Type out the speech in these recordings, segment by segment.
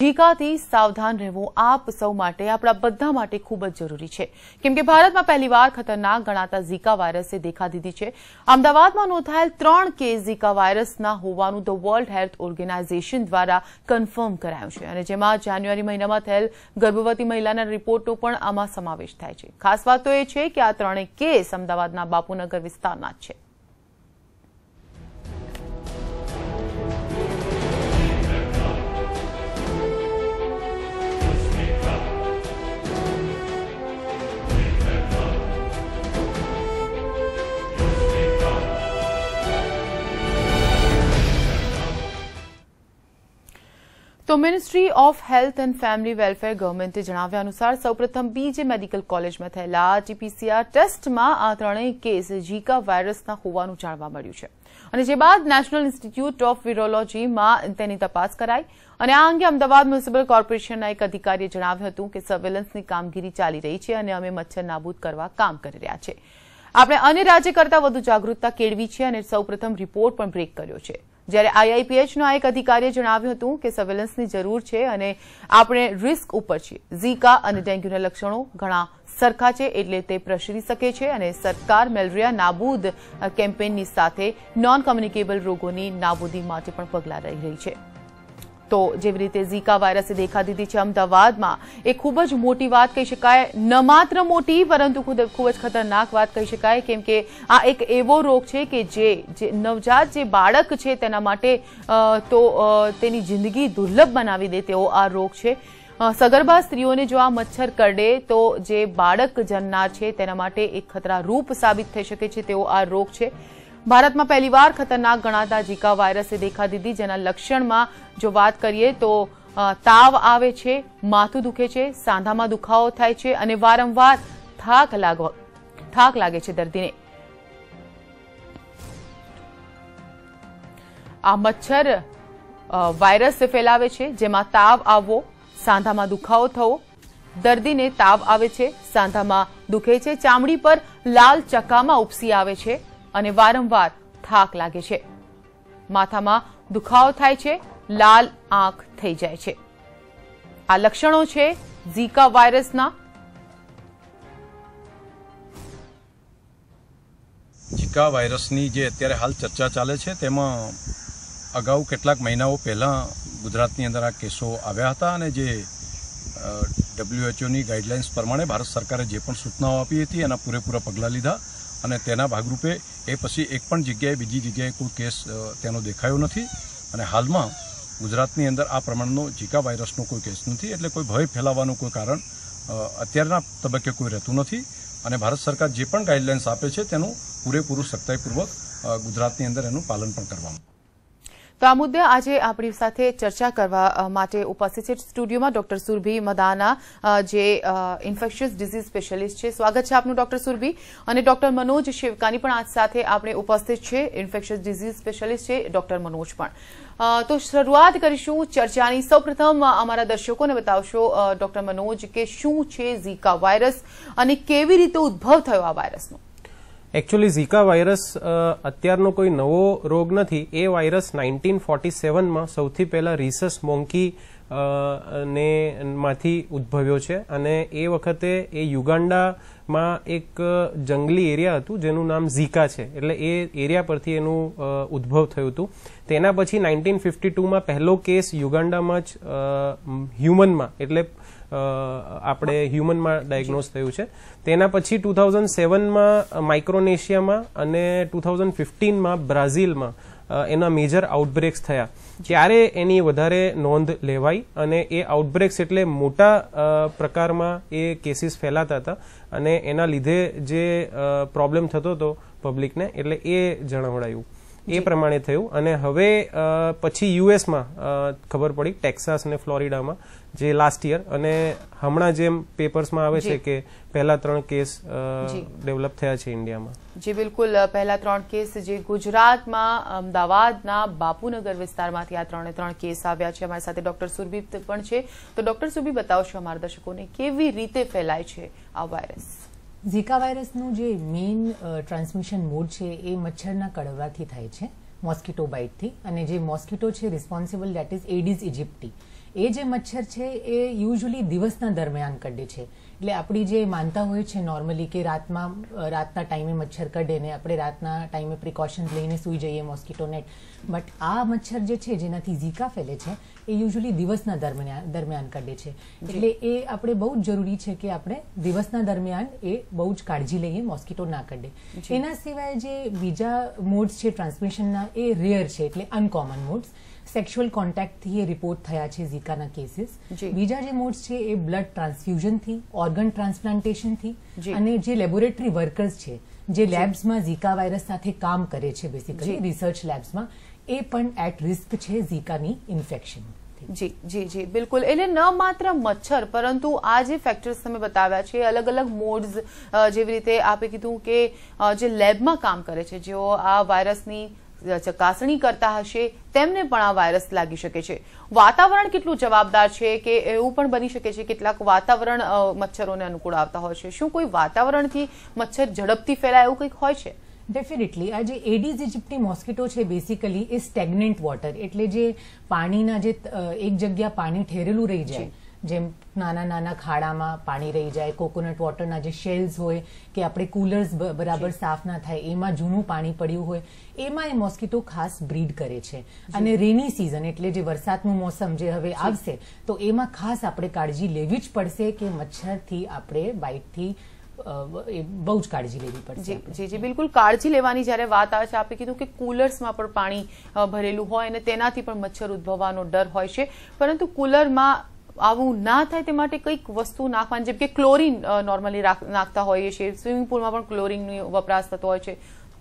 ટીકાથી સાવધાન રહેવું આપ સૌ માટે આપણા બધા માટે ખૂબ જ જરૂરી છે કેમ કે ભારતમાં પહેલીવાર ખતરનાક ગણાતા ઝીકા વાયરસે દેખા દીધી છે અમદાવાદમાં નોંધાયેલ ત્રણ કેસ ઝીકા વાયરસના હોવાનું ધ વર્લ્ડ હેલ્થ ઓર્ગેનાઇઝેશન દ્વારા કન્ફર્મ કરાયું છે અને જેમાં જાન્યુઆરી મહિનામાં થયેલ ગર્ભવતી મહિલાના રિપોર્ટો પણ આમાં સમાવેશ થાય છે ખાસ વાત તો એ છે કે આ ત્રણેય કેસ અમદાવાદના બાપુનગર વિસ્તારના છે તો ministry of health and family welfare ગવર્મેન્ટે જણાવ્યા અનુસાર સૌપ્રથમ બીજે મેડિકલ કોલેજમાં થયેલા ટીપીસીઆર ટેસ્ટમાં આ ત્રણેય કેસ ઝીકા વાયરસના હોવાનું જાણવા મળ્યું છે અને જે બાદ નેશનલ ઇન્સ્ટિટ્યૂટ ઓફ વિરોલોજીમાં તેની તપાસ કરાઈ અને આ અંગે અમદાવાદ મ્યુનિસિપલ કોર્પોરેશનના એક અધિકારીએ જણાવ્યું હતું કે સર્વેલન્સની કામગીરી ચાલી રહી છે અને અમે મચ્છર નાબૂદ કરવા કામ કરી રહ્યા છે આપણે અન્ય રાજ્ય કરતાં વધુ જાગૃતતા કેળવી છે અને સૌપ્રથમ રિપોર્ટ પણ બ્રેક કર્યો છે જ્યારે આઈઆઈપીએચના એક અધિકારીએ જણાવ્યું હતું કે સર્વેલન્સની જરૂર છે અને આપણે રિસ્ક ઉપર છીએ ઝીકા અને ડેન્ગ્યુના લક્ષણો ઘણા સરખા છે એટલે તે પ્રસરી શકે છે અને સરકાર મેલેરિયા નાબૂદ કેમ્પેનની સાથે નોન કમ્યુનિકેબલ રોગોની નાબૂદી માટે પણ પગલાં રહી રહી છે તો જેવી રીતે ઝિકા વાયરસે દેખા દીધી છે અમદાવાદમાં એ ખૂબ જ મોટી વાત કહી શકાય ન માત્ર મોટી પરંતુ ખૂબ જ ખતરનાક વાત કહી શકાય કેમ કે આ એક એવો રોગ છે કે જે જે નવજાત જે બાળક છે તેના માટે તો તેની જિંદગી દુર્લભ બનાવી દે તેવો આ રોગ છે સગરબા સ્ત્રીઓને જો આ મચ્છર કરડે તો જે બાળક જન્ના છે તેના માટે એક ખતરા રૂપ સાબિત થઈ શકે છે તેવો આ રોગ છે ભારતમાં પહેલીવાર ખતરનાક ગણાતા ઝીકા વાયરસે દેખા દીધી જેના લક્ષણમાં જો વાત કરીએ તો તાવ આવે છે માથું દુખે છે સાંધામાં દુખાવો થાય છે અને વારંવાર થાક લાગવા થાક લાગે છે દર્દીને આ મચ્છર વાયરસ ફેલાવે છે જેમાં તાવ આવવો સાંધામાં દુખાવો થવો દર્દીને તાવ આવે છે સાંધામાં દુખે છે ચામડી પર લાલ ચકામાં ઉપસી આવે છે અને વારંવાર થાક લાગે છે માથામાં દુખાવો થાય છે લાલ આંખ થઈ જાય છે આ લક્ષણો છે ઝીકા વાયરસના ઝીકા વાયરસની જે અત્યારે હાલ ચર્ચા ચાલે છે તેમાં અગાઉ કેટલાક મહિનાઓ પહેલાં ગુજરાતની અંદર આ કેસો આવ્યા હતા અને જે ડબ્લ્યુએચઓની ગાઈડલાઇન્સ પ્રમાણે ભારત સરકારે જે પણ સૂચનાઓ આપી હતી એના પૂરેપૂરા પગલાં લીધા અને તેના ભાગરૂપે એ પછી એક પણ જગ્યાએ બીજી જગ્યાએ કોઈ કેસ તેનો દેખાયો નથી અને હાલમાં ગુજરાતની અંદર આ પ્રમાણનો જીકા વાયરસનો કોઈ કેસ નથી એટલે કોઈ ભય ફેલાવવાનું કોઈ કારણ અત્યારના તબક્કે કોઈ રહેતું નથી અને ભારત સરકાર જે પણ ગાઈડલાઇન્સ આપે છે તેનું પૂરેપૂરું સખ્તાઈપૂર્વક ગુજરાતની અંદર એનું પાલન પણ કરવામાં તો આ મુદ્દે આજે આપણી સાથે ચર્ચા કરવા માટે ઉપસ્થિત છે સ્ટુડિયોમાં ડોક્ટર સુરભી મદાના જે ઇન્ફેક્શિયસ ડિઝીઝ સ્પેશિયલિસ્ટ છે સ્વાગત છે આપનું ડોક્ટર સુરભી અને ડોક્ટર મનોજ શિવકાની પણ આજ સાથે આપણે ઉપસ્થિત છે ઇન્ફેક્શિયસ ડિઝીઝ સ્પેશિયલિસ્ટ છે ડોક્ટર મનોજ પણ તો શરૂઆત કરીશું ચર્ચાની સૌપ્રથમ અમારા દર્શકોને બતાવશો ડોક્ટર મનોજ કે શું છે ઝીકા વાયરસ અને કેવી રીતે ઉદ્ભવ થયો આ વાયરસનો એકચ્યુઅલી ઝીકા વાયરસ અત્યારનો કોઈ નવો રોગ નથી એ વાયરસ નાઇન્ટીન ફોર્ટી સેવનમાં સૌથી પહેલાં રિસસ મોંકી ને માંથી ઉદ્ભવ્યો છે અને એ વખતે એ યુગાન્ડામાં એક uh, જંગલી એરિયા હતું જેનું નામ ઝીકા છે એટલે એ એરિયા પરથી એનું uh, ઉદ્ભવ થયું હતું તેના પછી નાઇન્ટીન ફિફ્ટી ટુમાં પહેલો કેસ યુગાન્ડામાં જ હ્યુમનમાં uh, એટલે આપણે હ્યુમનમાં ડાયગ્નોઝ થયું છે તેના પછી ટુ થાઉઝન્ડ સેવનમાં માઇક્રોનેશિયામાં અને ટુ થાઉઝન્ડ ફિફ્ટીનમાં બ્રાઝિલમાં એના મેજર આઉટબ્રેક્સ થયા ત્યારે એની વધારે નોંધ લેવાઈ અને એ આઉટબ્રેક્સ એટલે મોટા પ્રકારમાં એ કેસીસ ફેલાતા હતા અને એના લીધે જે પ્રોબ્લેમ થતો હતો પબ્લિકને એટલે એ જણાવડાયું એ પ્રમાણે થયું અને હવે પછી યુએસમાં ખબર પડી ટેક્સાસ અને ફ્લોરિડામાં જે લાસ્ટ યર અને હમણાં જેમ પેપર્સમાં આવે છે કે પહેલા ત્રણ કેસ ડેવલપ થયા છે ઇન્ડિયામાં જી બિલકુલ પહેલા ત્રણ કેસ જે ગુજરાતમાં અમદાવાદના બાપુનગર વિસ્તારમાંથી આ ત્રણે ત્રણ કેસ આવ્યા છે અમારી સાથે ડોક્ટર સુરભી પણ છે તો ડોક્ટર સુરભી બતાવશો અમારા દર્શકોને કેવી રીતે ફેલાય છે આ વાયરસ ઝીકા વાયરસનું જે મેઇન ટ્રાન્સમિશન મોડ છે એ મચ્છરના કડવાથી થાય છે મોસ્કિટો બાઇટથી અને જે મોસ્કિટો છે responsible that is Aedes aegypti એ જે મચ્છર છે એ યુઝ્યુઅલી દિવસના દરમિયાન કઢે છે એટલે આપણી જે માનતા હોય છે નોર્મલી કે રાતમાં રાતના ટાઈમે મચ્છર કઢે ને આપણે રાતના ટાઈમે પ્રિકોશન્સ લઈને સૂઈ જઈએ મોસ્કીટો નેટ બટ આ મચ્છર જે છે જેનાથી ઝીકા ફેલે છે એ યુઝ્યુઅલી દિવસના દરમિયાન દરમિયાન કઢે છે એટલે એ આપણે બહુ જ જરૂરી છે કે આપણે દિવસના દરમિયાન એ બહુ જ કાળજી લઈએ મોસ્કીટો ના કઢે એના સિવાય જે બીજા મોડ્સ છે ટ્રાન્સમિશનના એ રેયર છે એટલે અનકોમન મોડ્સ સેક્સ્યુઅલ કોન્ટેક્ટથી એ રિપોર્ટ થયા છે ઝીકાના કેસીસ બીજા જે મોડ્સ છે એ બ્લડ ટ્રાન્સફ્યુઝનથી ઓર્ગન ટ્રાન્સપ્લાન્ટેશનથી અને જે લેબોરેટરી વર્કર્સ છે જે લેબ્સમાં ઝીકા વાયરસ સાથે કામ કરે છે બેસિકલી રિસર્ચ લેબ્સમાં એ પણ એટ રિસ્ક છે ઝીકાની ઇન્ફેક્શન જી જી જી બિલકુલ એટલે ન માત્ર મચ્છર પરંતુ આ જે ફેક્ટર્સ તમે બતાવ્યા છે અલગ અલગ મોડ્સ જેવી રીતે આપે કીધું કે જે લેબમાં કામ કરે છે જેઓ આ વાયરસની ચકાસણી કરતા હશે તેમને પણ આ વાયરસ લાગી શકે છે વાતાવરણ કેટલું જવાબદાર છે કે એવું પણ બની શકે છે કેટલાક વાતાવરણ મચ્છરોને અનુકૂળ આવતા હોય છે શું કોઈ વાતાવરણથી મચ્છર ઝડપથી ફેલાય એવું કંઈક હોય છે ડેફિનેટલી આ જે એડીઝ ઇજિપ્ટી મોસ્કીટો છે બેસિકલી એ સ્ટેગ્નેન્ટ વોટર એટલે જે પાણીના જે એક જગ્યા પાણી ઠેરેલું રહી જાય જેમ નાના નાના ખાડામાં પાણી રહી જાય કોકોનટ વોટરના જે શેલ્સ હોય કે આપણે કુલર્સ બરાબર સાફ ના થાય એમાં જૂનું પાણી પડ્યું હોય એમાં એ મોસ્કીટો ખાસ બ્રીડ કરે છે અને રેની સિઝન એટલે જે વરસાદનું મોસમ જે હવે આવશે તો એમાં ખાસ આપણે કાળજી લેવી જ પડશે કે મચ્છરથી આપણે બાઇટથી એ બહુ જ કાળજી લેવી પડશે જી જી બિલકુલ કાળજી લેવાની જ્યારે વાત આવે છે આપે કીધું કે કુલર્સમાં પણ પાણી ભરેલું હોય અને તેનાથી પણ મચ્છર ઉદ્ભવવાનો ડર હોય છે પરંતુ કુલરમાં આવું ના થાય તે માટે કંઈક વસ્તુ નાખવાની જેમ કે ક્લોરીન નોર્મલી નાખતા હોઈએ છીએ સ્વિમિંગ પુલમાં પણ ક્લોરીનનો વપરાશ થતો હોય છે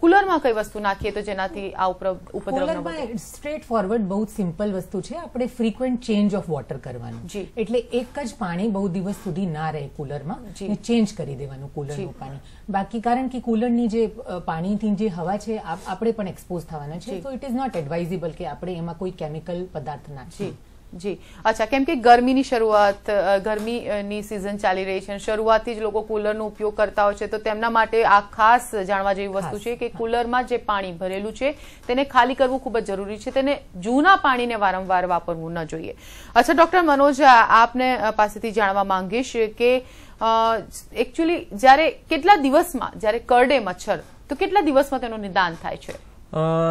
કુલરમાં કઈ વસ્તુ નાખીએ તો જેનાથી આ ઉપદ્રવ સ્ટ્રેટ ફોરવર્ડ બહુ સિમ્પલ વસ્તુ છે આપણે ફ્રીક્વન્ટ ચેન્જ ઓફ વોટર કરવાનું એટલે એક જ પાણી બહુ દિવસ સુધી ના રહે કુલરમાં ચેન્જ કરી દેવાનું કુલરનું પાણી બાકી કારણ કે કુલરની જે પાણીથી જે હવા છે આપણે પણ એક્સપોઝ થવાના છે તો ઇટ ઇઝ નોટ એડવાઇઝેબલ કે આપણે એમાં કોઈ કેમિકલ પદાર્થ નાખીએ જી અચ્છા કેમ કે ગરમીની શરૂઆત ગરમીની સિઝન ચાલી રહી છે શરૂઆતથી જ લોકો કુલરનો ઉપયોગ કરતા હોય છે તો તેમના માટે આ ખાસ જાણવા જેવી વસ્તુ છે કે કુલરમાં જે પાણી ભરેલું છે તેને ખાલી કરવું ખૂબ જ જરૂરી છે તેને જૂના પાણીને વારંવાર વાપરવું ન જોઈએ અચ્છા ડૉક્ટર મનોજ આપને પાસેથી જાણવા માંગીશ કે એકચ્યુઅલી જ્યારે કેટલા દિવસમાં જ્યારે કરડે મચ્છર તો કેટલા દિવસમાં તેનું નિદાન થાય છે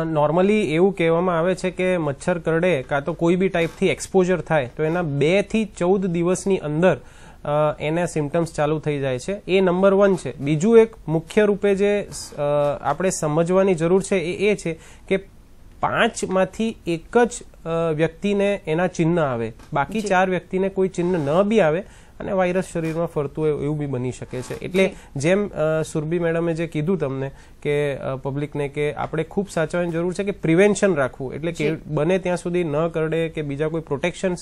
નોર્મલી એવું કહેવામાં આવે છે કે મચ્છર કરડે કાં તો કોઈ બી ટાઈપથી એક્સપોઝર થાય તો એના બેથી ચૌદ દિવસની અંદર એને સિમ્ટમ્સ ચાલુ થઈ જાય છે એ નંબર વન છે બીજું એક મુખ્ય રૂપે જે આપણે સમજવાની જરૂર છે એ એ છે કે પાંચમાંથી એક જ વ્યક્તિને એના ચિહ્ન આવે બાકી ચાર વ્યક્તિને કોઈ ચિહ્ન ન બી આવે અને વાયરસ શરીરમાં ફરતું હોય એવું બી બની શકે છે એટલે જેમ સુરભી મેડમે જે કીધું તમને કે પબ્લિકને કે આપણે ખૂબ સાચવવાની જરૂર છે કે પ્રિવેન્શન રાખવું એટલે કે બને ત્યાં સુધી ન કરડે કે બીજા કોઈ પ્રોટેક્શન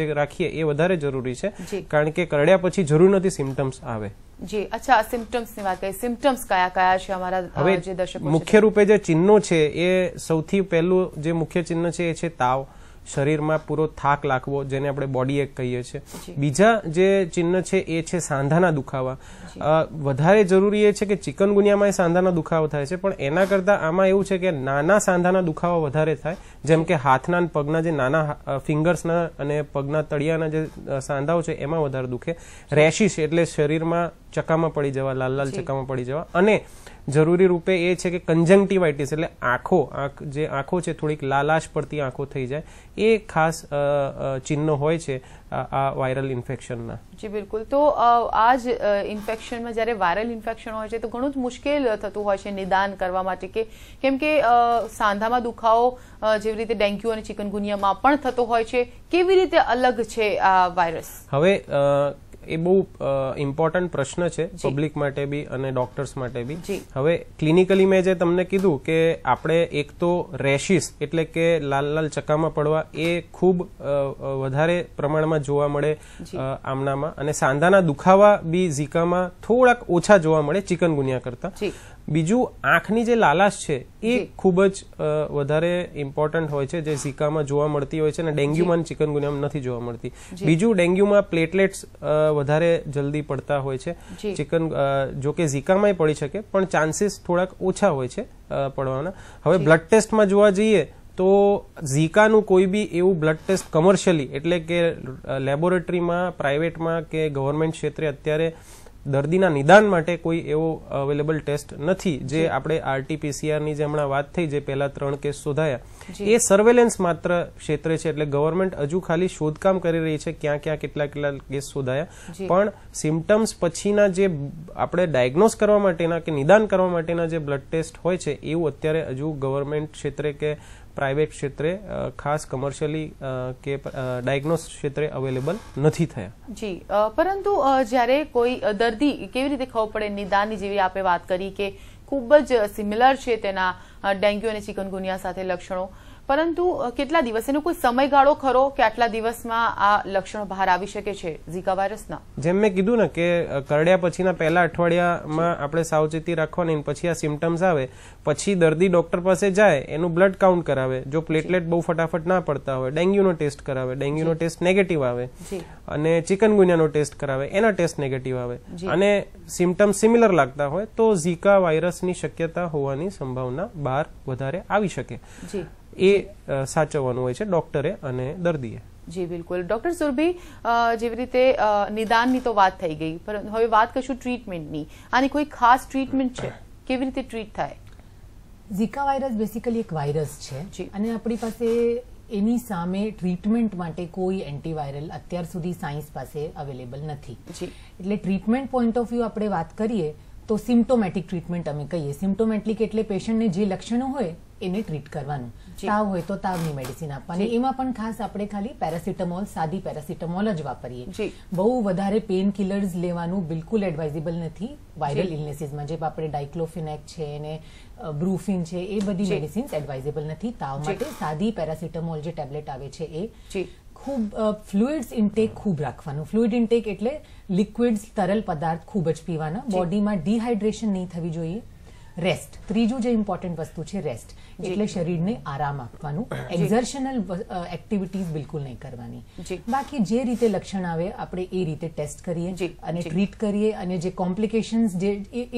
જે રાખીએ એ વધારે જરૂરી છે કારણ કે કરડ્યા પછી જરૂર નથી સિમ્ટમ્સ આવે જી અચ્છા સિમ્ટમ્સની વાત કરીએ સિમ્ટમ્સ કયા કયા છે અમારા હવે જે દર્શકો મુખ્ય રૂપે જે ચિહ્નો છે એ સૌથી પહેલું જે મુખ્ય ચિહ્ન છે એ છે તાવ શરીરમાં પૂરો થાક લાગવો જેને આપણે બોડી એક કહીએ છીએ બીજા જે ચિહ્ન છે એ છે સાંધાના દુખાવા વધારે જરૂરી એ છે કે ચિકનગુનિયામાં એ સાંધાના દુખાવો થાય છે પણ એના કરતાં આમાં એવું છે કે નાના સાંધાના દુખાવા વધારે થાય જેમ કે હાથના પગના જે નાના ફિંગર્સના અને પગના તળિયાના જે સાંધાઓ છે એમાં વધારે દુખે રેશિસ એટલે શરીરમાં ચકામાં પડી જવા લાલ લાલ ચકામાં પડી જવા અને જરૂરી રૂપે એ છે કે કંજંક્ટિવાઇટિસ એટલે આંખો આંખ જે આંખો છે થોડીક લાલાશ પડતી આંખો થઈ જાય એ ખાસ ચિહ્નો હોય છે આ વાયરલ ઇન્ફેક્શનના જી બિલકુલ તો આ જ ઇન્ફેક્શનમાં જ્યારે વાયરલ ઇન્ફેક્શન હોય છે તો ઘણું જ મુશ્કેલ થતું હોય છે નિદાન કરવા માટે કે કેમ કે સાંધામાં દુખાવો જેવી રીતે ડેન્ગ્યુ અને ચિકનગુનિયામાં પણ થતો હોય છે કેવી રીતે અલગ છે આ વાયરસ હવે એ બહુ ઇમ્પોર્ટન્ટ પ્રશ્ન છે પબ્લિક માટે બી અને ડોક્ટર્સ માટે બી હવે ક્લિનિકલી મેં જે તમને કીધું કે આપણે એક તો રેશિસ એટલે કે લાલ લાલ ચક્કામાં પડવા એ ખૂબ વધારે પ્રમાણમાં જોવા મળે આમનામાં અને સાંધાના દુખાવા બી ઝીકામાં થોડાક ઓછા જોવા મળે ચિકનગુનિયા કરતા બીજું આંખની જે લાલાશ છે એ ખૂબ જ વધારે ઇમ્પોર્ટન્ટ હોય છે જે ઝીકામાં જોવા મળતી હોય છે અને ડેન્ગ્યુમાં ચિકનગુનિયામાં નથી જોવા મળતી બીજું ડેન્ગ્યુમાં પ્લેટલેટ્સ વધારે જલ્દી પડતા હોય છે ચિકન જો કે ઝીકામાંય પડી શકે પણ ચાન્સીસ થોડાક ઓછા હોય છે પડવાના હવે બ્લડ ટેસ્ટમાં જોવા જઈએ તો ઝીકાનું કોઈ બી એવું બ્લડ ટેસ્ટ કમર્શિયલી એટલે કે લેબોરેટરીમાં પ્રાઇવેટમાં કે ગવર્મેન્ટ ક્ષેત્રે અત્યારે દર્દીના નિદાન માટે કોઈ એવો અવેલેબલ ટેસ્ટ નથી જે આપણે આરટીપીસીઆરની જે હમણાં વાત થઈ જે પહેલા ત્રણ કેસ શોધાયા એ સર્વેલન્સ માત્ર ક્ષેત્રે છે એટલે ગવર્મેન્ટ હજુ ખાલી શોધકામ કરી રહી છે ક્યાં ક્યાં કેટલા કેટલા કેસ શોધાયા પણ સિમ્ટમ્સ પછીના જે આપણે ડાયગ્નોસ કરવા માટેના કે નિદાન કરવા માટેના જે બ્લડ ટેસ્ટ હોય છે એવું અત્યારે હજુ ગવર્મેન્ટ ક્ષેત્રે કે પ્રાઇવેટ ક્ષેત્રે ખાસ કમર્શિયલી કે ડાયગ્નોસ ક્ષેત્રે અવેલેબલ નથી થયા જી પરંતુ જ્યારે કોઈ દર્દી કેવી રીતે ખબર પડે નિદાનની જેવી આપણે વાત કરી કે ખૂબ જ સિમિલર છે તેના ડેન્ગ્યુ અને ચિકનગુનિયા સાથે લક્ષણો પરંતુ કેટલા દિવસ એનો કોઈ સમયગાળો ખરો કે આટલા દિવસમાં આ લક્ષણો બહાર આવી શકે છે ઝીકા વાયરસના જેમ મેં કીધું ને કે કરડ્યા પછીના પહેલા અઠવાડિયામાં આપણે સાવચેતી રાખવાની પછી આ સિમ્ટમ્સ આવે પછી દર્દી ડોક્ટર પાસે જાય એનું બ્લડ કાઉન્ટ કરાવે જો પ્લેટલેટ બહુ ફટાફટ ના પડતા હોય ડેન્ગ્યુનો ટેસ્ટ કરાવે ડેન્ગ્યુનો ટેસ્ટ નેગેટિવ આવે અને ચિકનગુનિયાનો ટેસ્ટ કરાવે એના ટેસ્ટ નેગેટિવ આવે અને સિમ્ટમ સિમિલર લાગતા હોય તો ઝીકા વાયરસની શક્યતા હોવાની સંભાવના બહાર ભાર વધારે આવી શકે એ સાચવવાનું હોય છે ડોક્ટરે અને દર્દીએ જી બિલકુલ ડોક્ટર સુરભી જેવી રીતે નિદાનની તો વાત થઈ ગઈ પરંતુ હવે વાત કરશું ટ્રીટમેન્ટની આની કોઈ ખાસ ટ્રીટમેન્ટ છે કેવી રીતે ટ્રીટ થાય ઝીકા વાયરસ બેસિકલી એક વાયરસ છે અને આપણી પાસે એની સામે ટ્રીટમેન્ટ માટે કોઈ એન્ટીવાયરલ અત્યાર સુધી સાયન્સ પાસે અવેલેબલ નથી એટલે ટ્રીટમેન્ટ પોઈન્ટ ઓફ વ્યૂ આપણે વાત કરીએ તો સિમ્ટોમેટિક ટ્રીટમેન્ટ અમે કહીએ સિમ્ટોમેટિક એટલે પેશન્ટને જે લક્ષણો હોય એને ટ્રીટ કરવાનું તાવ હોય તો તાવની મેડિસિન આપવાની એમાં પણ ખાસ આપણે ખાલી પેરાસિટામોલ સાદી પેરાસિટામોલ જ વાપરીએ બહુ વધારે પેઇન કિલર્સ લેવાનું બિલકુલ એડવાઇઝેબલ નથી વાયરલ ઇલનેસીસમાં જે આપણે ડાયક્લોફિનેક છે અને બ્રુફિન છે એ બધી મેડિસિન્સ એડવાઇઝેબલ નથી તાવ માટે સાદી પેરાસિટામોલ જે ટેબ્લેટ આવે છે એ ખૂબ ફ્લુઇડ્સ ઇન્ટેક ખૂબ રાખવાનું ફ્લુઇડ ઇન્ટેક એટલે લિક્વિડ્સ તરલ પદાર્થ ખૂબ જ પીવાના બોડીમાં ડિહાઇડ્રેશન નહીં થવી જોઈએ રેસ્ટ ત્રીજું જે ઇમ્પોર્ટન્ટ વસ્તુ છે રેસ્ટ એટલે શરીરને આરામ આપવાનું એક્ઝર્શનલ એક્ટિવિટીઝ બિલકુલ નહીં કરવાની બાકી જે રીતે લક્ષણ આવે આપણે એ રીતે ટેસ્ટ કરીએ અને ટ્રીટ કરીએ અને જે કોમ્પ્લિકેશન્સ જે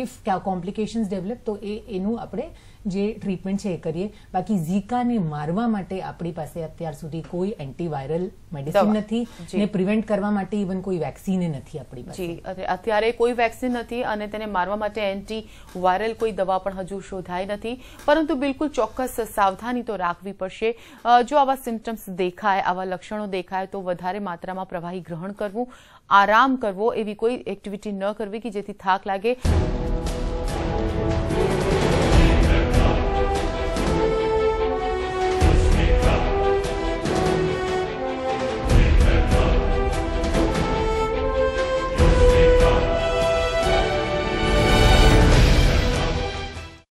ઇફ કોમ્પ્લિકેશન્સ ડેવલપ તો એ એનું આપણે જે ટ્રીટમેન્ટ છે એ કરીએ બાકી ઝીકાને મારવા માટે આપણી પાસે અત્યાર સુધી કોઈ એન્ટીવાયરલ મેડિસિન નથી ને પ્રિવેન્ટ કરવા માટે ઇવન કોઈ વેક્સિન નથી આપણી પાસે અત્યારે કોઈ વેક્સિન નથી અને તેને મારવા માટે એન્ટી વાયરલ કોઈ દવા પણ હજુ શોધાય નથી પરંતુ બિલકુલ ચોક્કસ સાવધાની તો રાખવી પડશે જો આવા સિમ્ટમ્સ દેખાય આવા લક્ષણો દેખાય તો વધારે માત્રામાં પ્રવાહી ગ્રહણ કરવું આરામ કરવો એવી કોઈ એક્ટિવિટી ન કરવી કે જેથી થાક લાગે